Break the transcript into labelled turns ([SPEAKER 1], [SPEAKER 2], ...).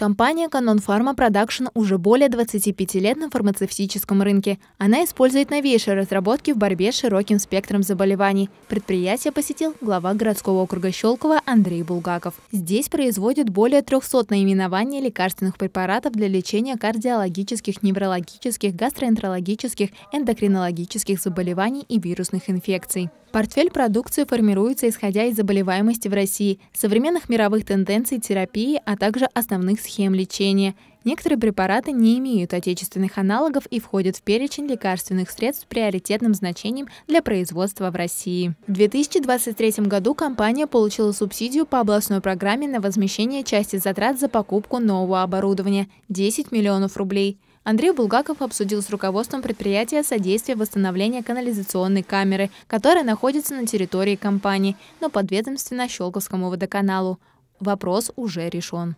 [SPEAKER 1] Компания Canon Pharma Production уже более 25 лет на фармацевтическом рынке. Она использует новейшие разработки в борьбе с широким спектром заболеваний. Предприятие посетил глава городского округа Щелково Андрей Булгаков. Здесь производят более 300 наименований лекарственных препаратов для лечения кардиологических, неврологических, гастроэнтерологических, эндокринологических заболеваний и вирусных инфекций. Портфель продукции формируется исходя из заболеваемости в России, современных мировых тенденций терапии, а также основных схем лечения. Некоторые препараты не имеют отечественных аналогов и входят в перечень лекарственных средств с приоритетным значением для производства в России. В 2023 году компания получила субсидию по областной программе на возмещение части затрат за покупку нового оборудования – 10 миллионов рублей – Андрей Булгаков обсудил с руководством предприятия содействие восстановления канализационной камеры, которая находится на территории компании, но подведомственно Щелковскому водоканалу. Вопрос уже решен.